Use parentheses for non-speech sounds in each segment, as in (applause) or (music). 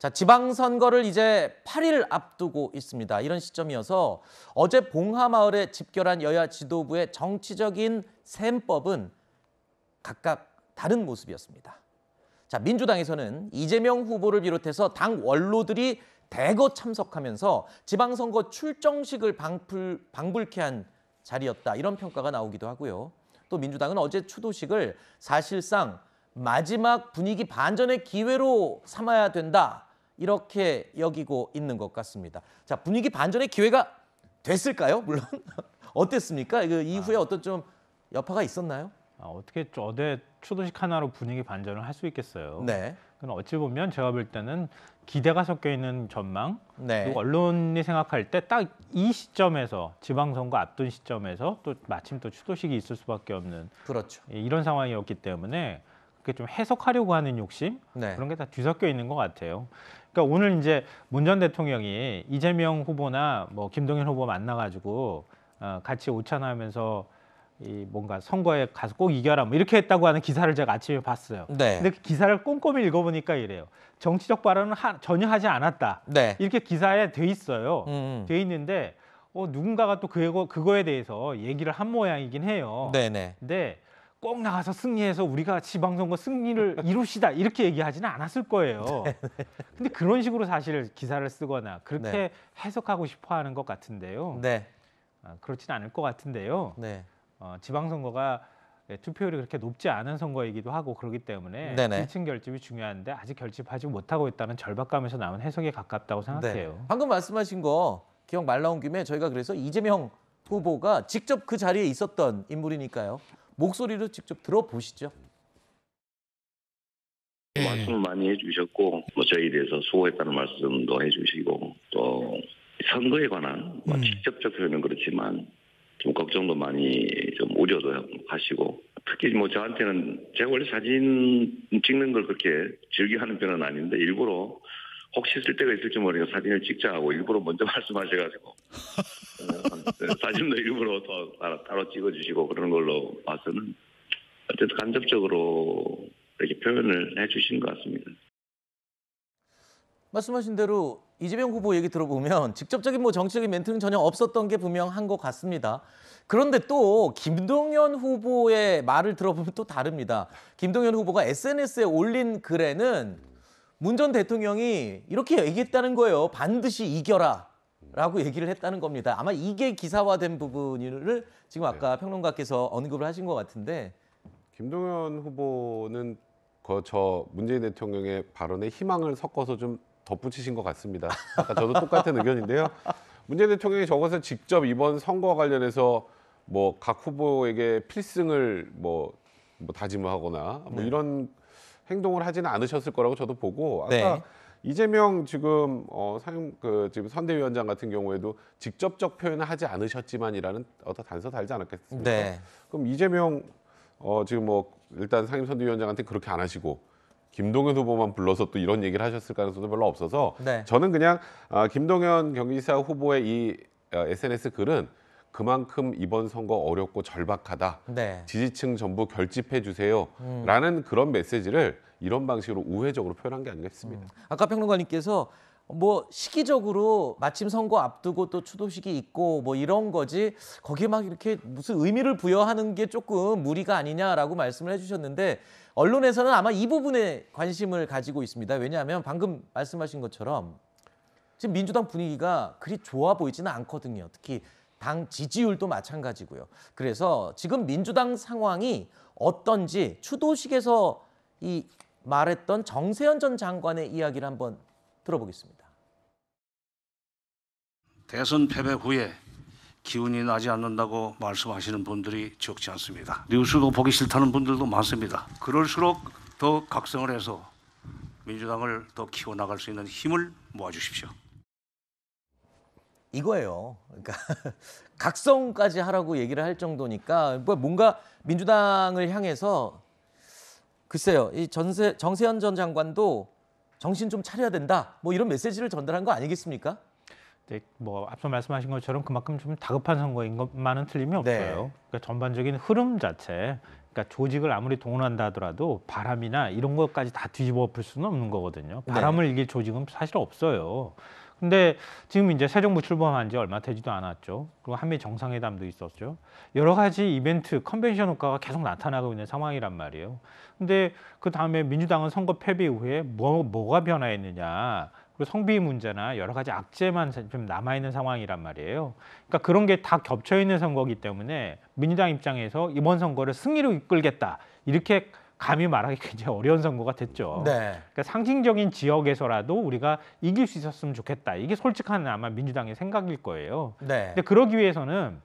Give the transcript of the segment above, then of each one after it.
자, 지방선거를 이제 8일 앞두고 있습니다. 이런 시점이어서 어제 봉하마을에 집결한 여야 지도부의 정치적인 셈법은 각각 다른 모습이었습니다. 자, 민주당에서는 이재명 후보를 비롯해서 당 원로들이 대거 참석하면서 지방선거 출정식을 방불, 방불케 한 자리였다. 이런 평가가 나오기도 하고요. 또 민주당은 어제 추도식을 사실상 마지막 분위기 반전의 기회로 삼아야 된다. 이렇게 여기고 있는 것 같습니다. 자 분위기 반전의 기회가 됐을까요? 물론 (laughs) 어땠습니까? 그 이후에 아. 어떤 좀 여파가 있었나요? 아, 어떻게 어제 추도식 하나로 분위기 반전을 할 수 있겠어요. 네. 그럼 어찌 보면 제가 볼 때는 기대가 섞여 있는 전망 네. 그리고 언론이 생각할 때 딱 이 시점에서 지방선거 앞둔 시점에서 또 마침 또 추도식이 있을 수밖에 없는 그렇죠. 예, 이런 상황이었기 때문에 어떻게 좀 해석하려고 하는 욕심 네. 그런 게 다 뒤섞여 있는 것 같아요. 그러니까 오늘 이제 문 전 대통령이 이재명 후보나 뭐 김동연 후보 만나가지고 어, 같이 오찬하면서 이 뭔가 선거에 가서 꼭 이겨라 뭐 이렇게 했다고 하는 기사를 제가 아침에 봤어요. 네. 근데 그 기사를 꼼꼼히 읽어보니까 이래요. 정치적 발언은 하, 전혀 하지 않았다. 네. 이렇게 기사에 돼 있어요. 음. 음. 돼 있는데 어, 누군가가 또 그거, 그거에 대해서 얘기를 한 모양이긴 해요. 네네. 네. 근데 꼭 나가서 승리해서 우리가 지방선거 승리를 (laughs) 이루시다 이렇게 얘기하지는 않았을 거예요. 네, 네. 근데 그런 식으로 사실 기사를 쓰거나 그렇게 네. 해석하고 싶어 하는 것 같은데요. 네. 아, 그렇지는 않을 것 같은데요. 네. 어, 지방선거가 예, 투표율이 그렇게 높지 않은 선거이기도 하고 그러기 때문에 네네. 1층 결집이 중요한데 아직 결집하지 못하고 있다는 절박감에서 나온 해석에 가깝다고 생각해요. 네. 방금 말씀하신 거 기억 말 나온 김에 저희가 그래서 이재명 후보가 직접 그 자리에 있었던 인물이니까요. 목소리로 직접 들어보시죠. 네. 말씀을 많이 해주셨고 뭐 저희에 대해서 수고했다는 말씀도 해주시고 또 선거에 관한 뭐 음. 직접적 표현은 그렇지만 좀 걱정도 많이 좀 우려도 하시고 특히 뭐 저한테는 제가 원래 사진 찍는 걸 그렇게 즐겨하는 편은 아닌데 일부러 혹시 쓸 때가 있을지 모르니까 사진을 찍자 하고 일부러 먼저 (laughs) 말씀하셔가지고 어, 네, 사진도 일부러 더 따로, 따로 찍어주시고 그런 걸로 봐서는 어쨌든 간접적으로 이렇게 표현을 해주신 것 같습니다. 말씀하신 대로 이재명 후보 얘기 들어보면 직접적인 뭐 정치적인 멘트는 전혀 없었던 게 분명한 것 같습니다. 그런데 또 김동연 후보의 말을 들어보면 또 다릅니다. 김동연 후보가 SNS에 올린 글에는 문전 대통령이 이렇게 얘기했다는 거예요. 반드시 이겨라. 라고 얘기를 했다는 겁니다. 아마 이게 기사화된 부분을 지금 아까 네. 평론가께서 언급을 하신 것 같은데 김동연 후보는 그저 문재인 대통령의 발언에 희망을 섞어서 좀 덧붙이신 것 같습니다. 아까 저도 똑같은 의견인데요. 문재인 대통령이 적어서 직접 이번 선거와 관련해서 뭐 각 후보에게 필승을 뭐, 뭐 다짐하거나 뭐 네. 이런 행동을 하지는 않으셨을 거라고 저도 보고 아까 네. 이재명 지금 어 사용 그 지금 선대위원장 같은 경우에도 직접적 표현을 하지 않으셨지만이라는 어떤 단서 달지 않았겠습니까? 네. 그럼 이재명 어 지금 뭐 일단 상임 선대위원장한테 그렇게 안 하시고 김동연 후보만 불러서 또 이런 얘기를 하셨을 가능성도 별로 없어서 네. 저는 그냥 아, 김동연 경기지사 후보의 이 어, SNS 글은 그만큼 이번 선거 어렵고 절박하다. 네. 지지층 전부 결집해 주세요. 음. 라는 그런 메시지를 이런 방식으로 우회적으로 표현한 게아니겠습니다 음. 아까 평론가님께서 뭐 시기적으로 마침 선거 앞두고 또 추도식이 있고 뭐 이런 거지 거기에 막 이렇게 무슨 의미를 부여하는 게 조금 무리가 아니냐라고 말씀을 해주셨는데 언론에서는 아마 이 부분에 관심을 가지고 있습니다. 왜냐하면 방금 말씀하신 것처럼 지금 민주당 분위기가 그리 좋아 보이지는 않거든요. 특히 당 지지율도 마찬가지고요. 그래서 지금 민주당 상황이 어떤지 추도식에서 이 말했던 정세현 전 장관의 이야기를 한번 들어보겠습니다. 대선 패배 후에 기운이 나지 않는다고 말씀하시는 분들이 적지 않습니다. 뉴스도 보기 싫다는 분들도 많습니다. 그럴수록 더 각성을 해서 민주당을 더 키워나갈 수 있는 힘을 모아주십시오. 이거예요. 그러니까 (laughs) 각성까지 하라고 얘기를 할 정도니까 뭐 뭔가 민주당을 향해서 글쎄요. 이 전세, 정세현 전 장관도 정신 좀 차려야 된다. 뭐 이런 메시지를 전달한 거 아니겠습니까? 네, 뭐 앞서 말씀하신 것처럼 그만큼 좀 다급한 선거인 것만은 틀림이 네. 없어요. 네. 그러니까 전반적인 흐름 자체, 그러니까 조직을 아무리 동원한다 하더라도 바람이나 이런 것까지 다 뒤집어 엎을 수는 없는 거거든요. 네. 바람을 네. 이길 조직은 사실 없어요. 근데 지금 이제 새 정부 출범한 지 얼마 되지도 않았죠. 그리고 한미 정상회담도 있었죠. 여러 가지 이벤트, 컨벤션 효과가 계속 나타나고 있는 상황이란 말이에요. 근데 그 다음에 민주당은 선거 패배 이후에 뭐, 뭐가 변화했느냐. 그리고 성비 문제나 여러 가지 악재만 좀 남아있는 상황이란 말이에요. 그러니까 그런 게 다 겹쳐있는 선거기 때문에 민주당 입장에서 이번 선거를 승리로 이끌겠다. 이렇게 감히 말하기 굉장히 어려운 선거가 됐죠. 네. 그러니까 상징적인 지역에서라도 우리가 이길 수 있었으면 좋겠다. 이게 솔직한 아마 민주당의 생각일 거예요. 네. 근데 그러기 위해서는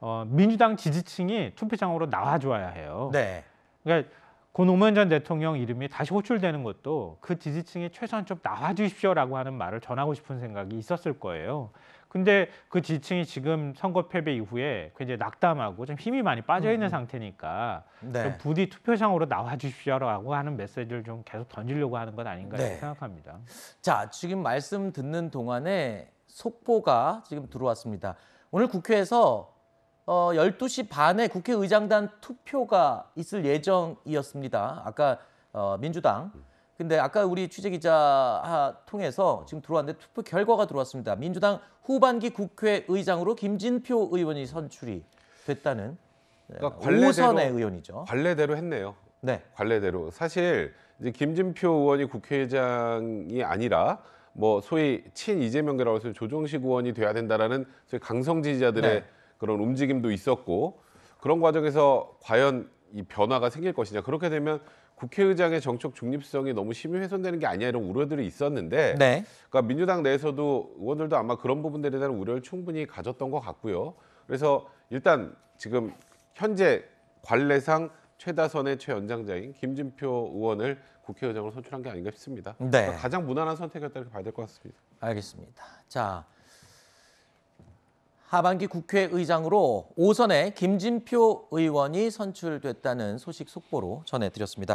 어, 민주당 지지층이 투표장으로 나와줘야 해요. 네. 그러니까 고 노무현 전 대통령 이름이 다시 호출되는 것도 그 지지층이 최소한 좀 나와주십시오라고 하는 말을 전하고 싶은 생각이 있었을 거예요. 근데 그 지층이 지금 선거 패배 이후에 굉장히 낙담하고 좀 힘이 많이 빠져 있는 음. 상태니까 네. 좀 부디 투표장으로 나와 주십시오라고 하는 메시지를 좀 계속 던지려고 하는 것 아닌가 네. 생각합니다. 자, 지금 말씀 듣는 동안에 속보가 지금 들어왔습니다. 오늘 국회에서 어, 12시 반에 국회의장단 투표가 있을 예정이었습니다. 아까 어, 민주당 근데 아까 우리 취재기자 통해서 지금 들어왔는데 투표 결과가 들어왔습니다. 민주당 후반기 국회의장으로 김진표 의원이 선출이 됐다는 네, 그러니까 관례대로, 의원이죠. 관례대로 했네요. 네. 관례대로. 사실 이제 김진표 의원이 국회의장이 아니라 뭐 소위 친 이재명이라고 해서 조정식 의원이 돼야 된다라는 소위 강성 지지자들의 네. 그런 움직임도 있었고 그런 과정에서 과연 이 변화가 생길 것이냐 그렇게 되면 국회의장의 정책 중립성이 너무 심히 훼손되는 게아니냐 이런 우려들이 있었는데 네. 그러니까 민주당 내에서도 의원들도 아마 그런 부분들에 대한 우려를 충분히 가졌던 것 같고요. 그래서 일단 지금 현재 관례상 최다선의 최연장자인 김진표 의원을 국회의장으로 선출한 게 아닌가 싶습니다. 네. 그러니까 가장 무난한 선택이었다 이렇게 봐야 될 것 같습니다. 알겠습니다. 자. 하반기 국회의장으로 오선의 김진표 의원이 선출됐다는 소식 속보로 전해드렸습니다.